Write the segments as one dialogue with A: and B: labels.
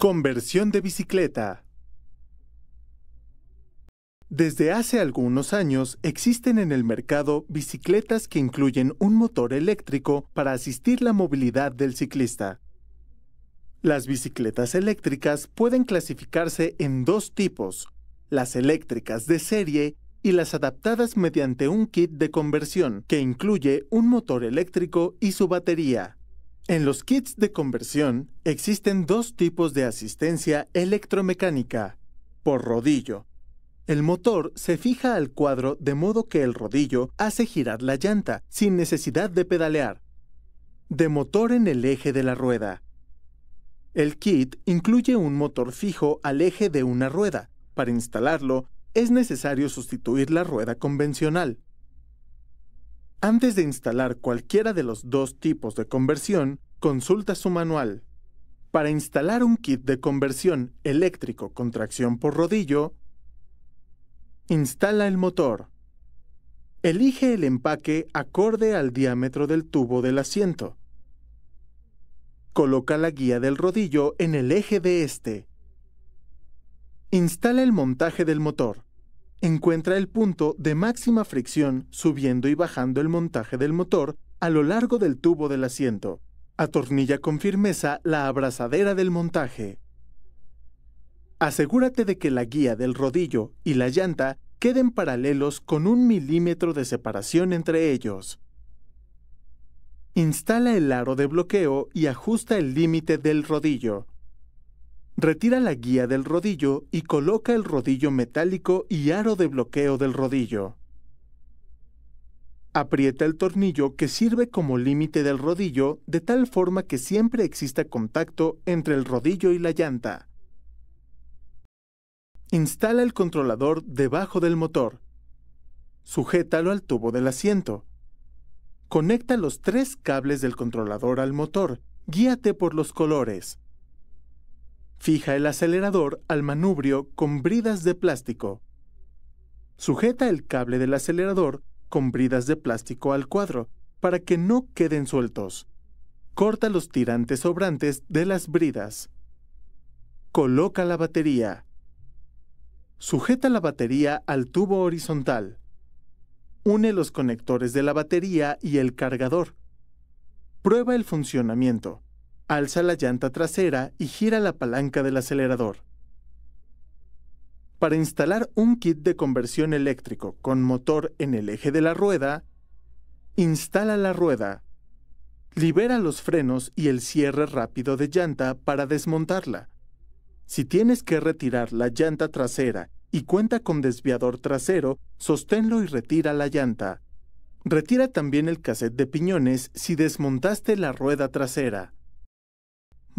A: Conversión de bicicleta. Desde hace algunos años existen en el mercado bicicletas que incluyen un motor eléctrico para asistir la movilidad del ciclista. Las bicicletas eléctricas pueden clasificarse en dos tipos, las eléctricas de serie y las adaptadas mediante un kit de conversión que incluye un motor eléctrico y su batería. En los kits de conversión existen dos tipos de asistencia electromecánica, por rodillo. El motor se fija al cuadro de modo que el rodillo hace girar la llanta sin necesidad de pedalear. De motor en el eje de la rueda. El kit incluye un motor fijo al eje de una rueda. Para instalarlo, es necesario sustituir la rueda convencional. Antes de instalar cualquiera de los dos tipos de conversión, consulta su manual. Para instalar un kit de conversión eléctrico con tracción por rodillo, instala el motor. Elige el empaque acorde al diámetro del tubo del asiento. Coloca la guía del rodillo en el eje de este. Instala el montaje del motor encuentra el punto de máxima fricción subiendo y bajando el montaje del motor a lo largo del tubo del asiento. Atornilla con firmeza la abrazadera del montaje. Asegúrate de que la guía del rodillo y la llanta queden paralelos con un milímetro de separación entre ellos. Instala el aro de bloqueo y ajusta el límite del rodillo. Retira la guía del rodillo y coloca el rodillo metálico y aro de bloqueo del rodillo. Aprieta el tornillo que sirve como límite del rodillo de tal forma que siempre exista contacto entre el rodillo y la llanta. Instala el controlador debajo del motor. Sujétalo al tubo del asiento. Conecta los tres cables del controlador al motor. Guíate por los colores. Fija el acelerador al manubrio con bridas de plástico. Sujeta el cable del acelerador con bridas de plástico al cuadro para que no queden sueltos. Corta los tirantes sobrantes de las bridas. Coloca la batería. Sujeta la batería al tubo horizontal. Une los conectores de la batería y el cargador. Prueba el funcionamiento. Alza la llanta trasera y gira la palanca del acelerador. Para instalar un kit de conversión eléctrico con motor en el eje de la rueda, instala la rueda, libera los frenos y el cierre rápido de llanta para desmontarla. Si tienes que retirar la llanta trasera y cuenta con desviador trasero, sosténlo y retira la llanta. Retira también el cassette de piñones si desmontaste la rueda trasera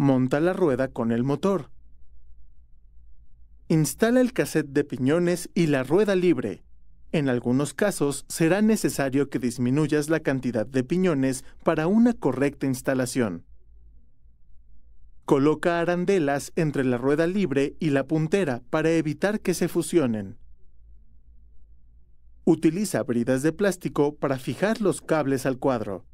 A: monta la rueda con el motor. Instala el cassette de piñones y la rueda libre. En algunos casos será necesario que disminuyas la cantidad de piñones para una correcta instalación. Coloca arandelas entre la rueda libre y la puntera para evitar que se fusionen. Utiliza bridas de plástico para fijar los cables al cuadro.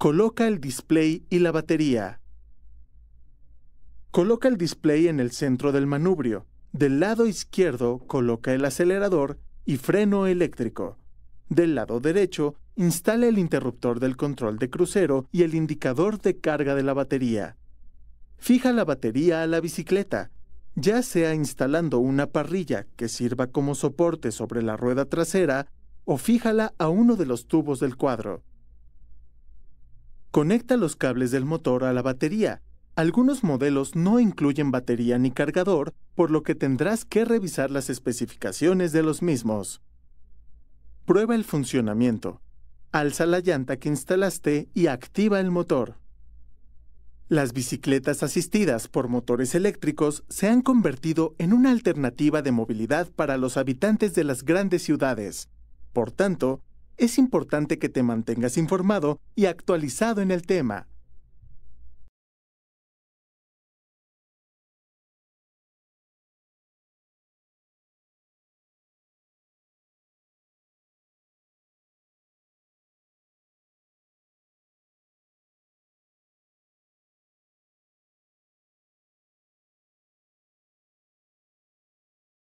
A: Coloca el display y la batería. Coloca el display en el centro del manubrio. Del lado izquierdo coloca el acelerador y freno eléctrico. Del lado derecho instala el interruptor del control de crucero y el indicador de carga de la batería. Fija la batería a la bicicleta, ya sea instalando una parrilla que sirva como soporte sobre la rueda trasera o fíjala a uno de los tubos del cuadro. Conecta los cables del motor a la batería. Algunos modelos no incluyen batería ni cargador, por lo que tendrás que revisar las especificaciones de los mismos. Prueba el funcionamiento. Alza la llanta que instalaste y activa el motor. Las bicicletas asistidas por motores eléctricos se han convertido en una alternativa de movilidad para los habitantes de las grandes ciudades. Por tanto, es importante que te mantengas informado y actualizado en el tema.